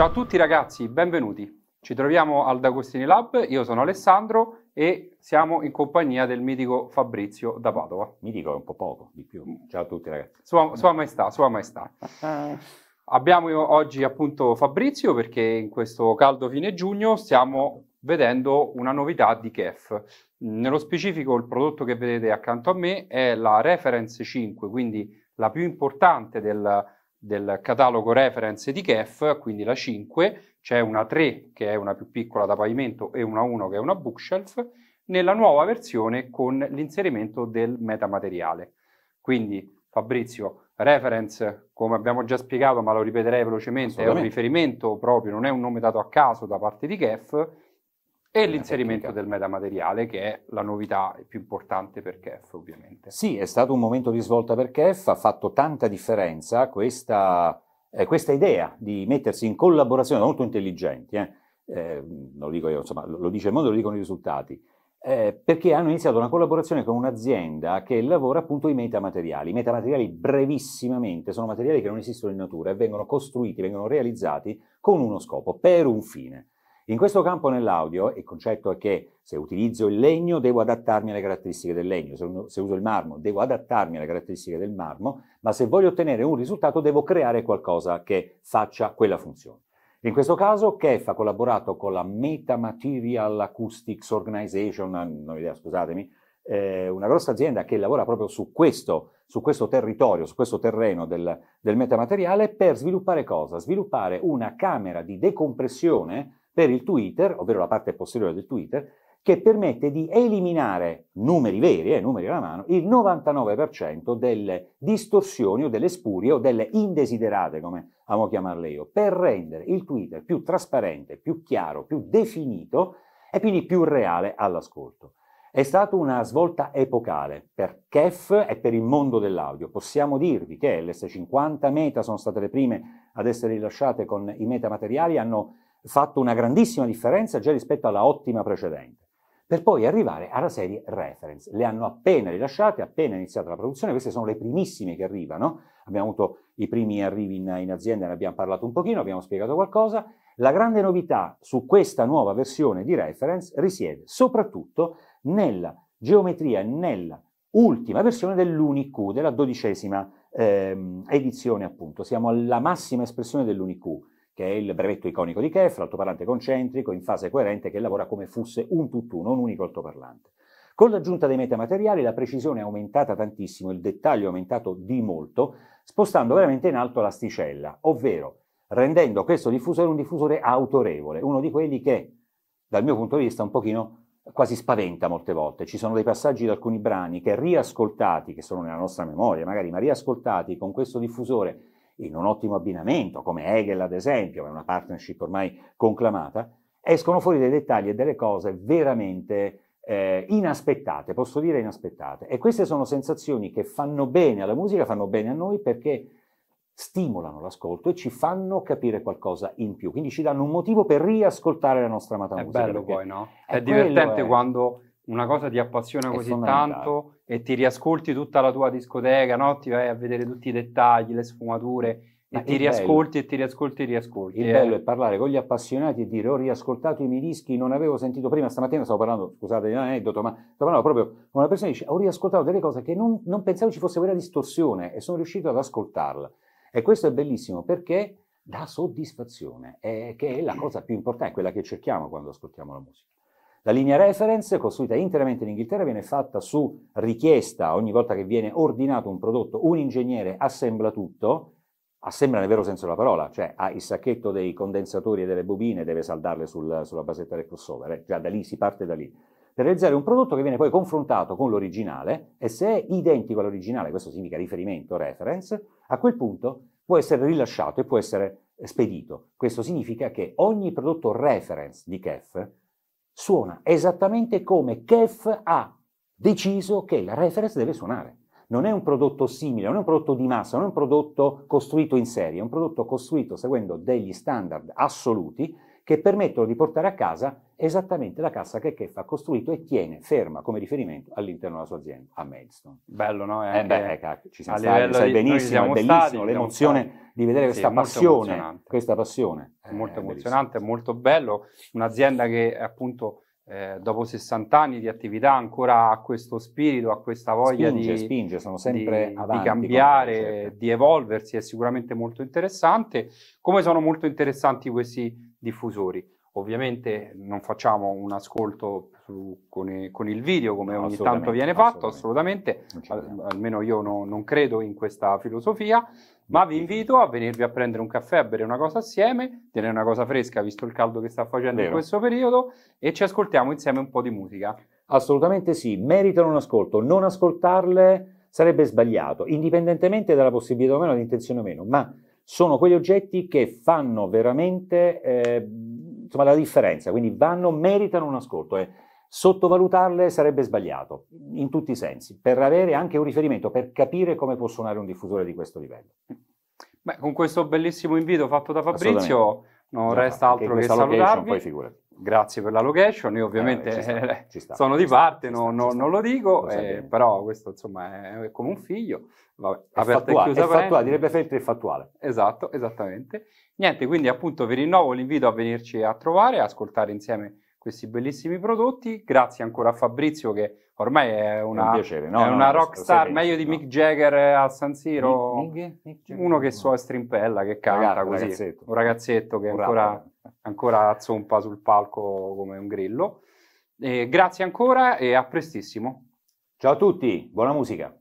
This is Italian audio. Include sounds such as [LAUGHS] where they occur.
Ciao a tutti ragazzi, benvenuti. Ci troviamo al D'Agostini Lab, io sono Alessandro e siamo in compagnia del mitico Fabrizio da Padova. Mitico è un po' poco, di più. Ciao a tutti ragazzi. Sua, sua maestà, sua maestà. Abbiamo oggi appunto Fabrizio perché in questo caldo fine giugno stiamo vedendo una novità di KEF. Nello specifico il prodotto che vedete accanto a me è la Reference 5, quindi la più importante del del catalogo reference di CAF, quindi la 5, c'è una 3 che è una più piccola da pavimento e una 1 che è una bookshelf, nella nuova versione con l'inserimento del metamateriale. Quindi Fabrizio, reference, come abbiamo già spiegato, ma lo ripeterei velocemente, è un riferimento proprio, non è un nome dato a caso da parte di CAF e l'inserimento del metamateriale, che è la novità più importante per Kef, ovviamente. Sì, è stato un momento di svolta per Kef, ha fatto tanta differenza questa, eh, questa idea di mettersi in collaborazione, molto intelligenti, eh, eh, non lo dico io, insomma, lo dice il mondo, lo dicono i risultati, eh, perché hanno iniziato una collaborazione con un'azienda che lavora appunto i metamateriali. I metamateriali brevissimamente sono materiali che non esistono in natura e vengono costruiti, vengono realizzati con uno scopo, per un fine. In questo campo nell'audio il concetto è che se utilizzo il legno devo adattarmi alle caratteristiche del legno, se, uso il marmo devo adattarmi alle caratteristiche del marmo, ma se voglio ottenere un risultato devo creare qualcosa che faccia quella funzione. In questo caso Kef ha collaborato con la Meta Material Acoustics Organization, non idea, scusatemi, eh, una grossa azienda che lavora proprio su questo, su questo territorio, su questo terreno del, del metamateriale per sviluppare cosa? Sviluppare una camera di decompressione per il Twitter, ovvero la parte posteriore del Twitter, che permette di eliminare numeri veri, eh, numeri alla mano, il 99% delle distorsioni o delle spurie o delle indesiderate, come amo chiamarle io, per rendere il Twitter più trasparente, più chiaro, più definito e quindi più reale all'ascolto. È stata una svolta epocale per KEF e per il mondo dell'audio. Possiamo dirvi che le s 50 Meta sono state le prime ad essere rilasciate con i metamateriali, hanno fatto una grandissima differenza già rispetto alla ottima precedente, per poi arrivare alla serie reference. Le hanno appena rilasciate, appena iniziata la produzione, queste sono le primissime che arrivano, abbiamo avuto i primi arrivi in, in azienda, ne abbiamo parlato un pochino, abbiamo spiegato qualcosa. La grande novità su questa nuova versione di reference risiede soprattutto nella geometria, nella ultima versione dell'UniQ, della dodicesima ehm, edizione appunto, siamo alla massima espressione dell'UniQ che è il brevetto iconico di Kef, l'altoparlante concentrico in fase coerente che lavora come fosse un tutt'uno, un unico altoparlante. Con l'aggiunta dei metamateriali la precisione è aumentata tantissimo, il dettaglio è aumentato di molto, spostando veramente in alto l'asticella, ovvero rendendo questo diffusore un diffusore autorevole, uno di quelli che, dal mio punto di vista, un pochino quasi spaventa molte volte. Ci sono dei passaggi di alcuni brani che riascoltati, che sono nella nostra memoria magari, ma riascoltati con questo diffusore in un ottimo abbinamento, come Hegel ad esempio, è una partnership ormai conclamata, escono fuori dei dettagli e delle cose veramente eh, inaspettate, posso dire inaspettate. E queste sono sensazioni che fanno bene alla musica, fanno bene a noi perché stimolano l'ascolto e ci fanno capire qualcosa in più. Quindi ci danno un motivo per riascoltare la nostra amata è musica. Bello poi, no? È bello poi, È, divertente quando una cosa ti appassiona così tanto e ti riascolti tutta la tua discoteca, no? ti vai a vedere tutti i dettagli, le sfumature. Ma e ti riascolti e ti riascolti e riascolti. Il eh. bello è parlare con gli appassionati e dire ho riascoltato i miei dischi, non avevo sentito prima, stamattina stavo parlando, scusate l'aneddoto, ma stavo parlando proprio con una persona che dice ho riascoltato delle cose che non, non pensavo ci fosse quella distorsione e sono riuscito ad ascoltarla. E questo è bellissimo perché dà soddisfazione, è, eh, che è la [CLEARS THROAT] cosa più importante, quella che cerchiamo quando ascoltiamo la musica. La linea reference, costruita interamente in Inghilterra, viene fatta su richiesta, ogni volta che viene ordinato un prodotto, un ingegnere assembla tutto, assembla nel vero senso della parola, cioè ha il sacchetto dei condensatori e delle bobine, deve saldarle sul, sulla basetta del crossover, eh? già da lì si parte da lì, per realizzare un prodotto che viene poi confrontato con l'originale e se è identico all'originale, questo significa riferimento, reference, a quel punto può essere rilasciato e può essere spedito. Questo significa che ogni prodotto reference di CAF suona esattamente come Kef ha deciso che la reference deve suonare. Non è un prodotto simile, non è un prodotto di massa, non è un prodotto costruito in serie, è un prodotto costruito seguendo degli standard assoluti che permettono di portare a casa esattamente la cassa che Keff ha costruito e tiene ferma come riferimento all'interno della sua azienda, a Milestone. Bello, no? Eh, beh, eh, ci siamo stati, sai benissimo, è bellissimo stati, l'emozione di vedere sì, questa, passione, questa passione. È eh, molto eh, emozionante, è molto bello, un'azienda che appunto... Eh, dopo 60 anni di attività ancora ha questo spirito, ha questa voglia spinge, di, spinge, sono sempre di, avanti, di cambiare, di evolversi, è sicuramente molto interessante. Come sono molto interessanti questi diffusori. Ovviamente non facciamo un ascolto su, con, con, il video come no, ogni tanto viene fatto, assolutamente, assolutamente. Al, almeno io no, non credo in questa filosofia, ma vi invito a venirvi a prendere un caffè, a bere una cosa assieme, tenere una cosa fresca visto il caldo che sta facendo Vero. in questo periodo e ci ascoltiamo insieme un po' di musica. Assolutamente sì, meritano un ascolto, non ascoltarle sarebbe sbagliato, indipendentemente dalla possibilità o meno, l'intenzione o meno, ma sono quegli oggetti che fanno veramente eh, insomma, la differenza, quindi vanno, meritano un ascolto. E sottovalutarle sarebbe sbagliato in tutti i sensi, per avere anche un riferimento, per capire come può suonare un diffusore di questo livello. Beh, con questo bellissimo invito fatto da Fabrizio, non resta altro che salutarvi. Poi, Grazie per la location, io eh, ovviamente eh, ci sta, [LAUGHS] ci sta, sono di sta, parte, non, non, non, lo dico, lo eh, però questo insomma è, è, come un figlio, vabbè, è fattuale, è fattuale direbbe Feltri è fattuale. Esatto, esattamente. Niente, quindi appunto vi rinnovo l'invito a venirci a trovare, a ascoltare insieme questi bellissimi prodotti, grazie ancora a Fabrizio che ormai è una, un piacere, no, no, no, rock star, meglio di Mick Jagger al San Siro, Mick, Mick, Mick Jagger, uno che suona strimpella, che canta Ragazzi, così, ragazzetto. un ragazzetto che un ancora... Rapper ancora zompa sul palco come un grillo. Eh, grazie ancora e a prestissimo. Ciao a tutti, buona musica.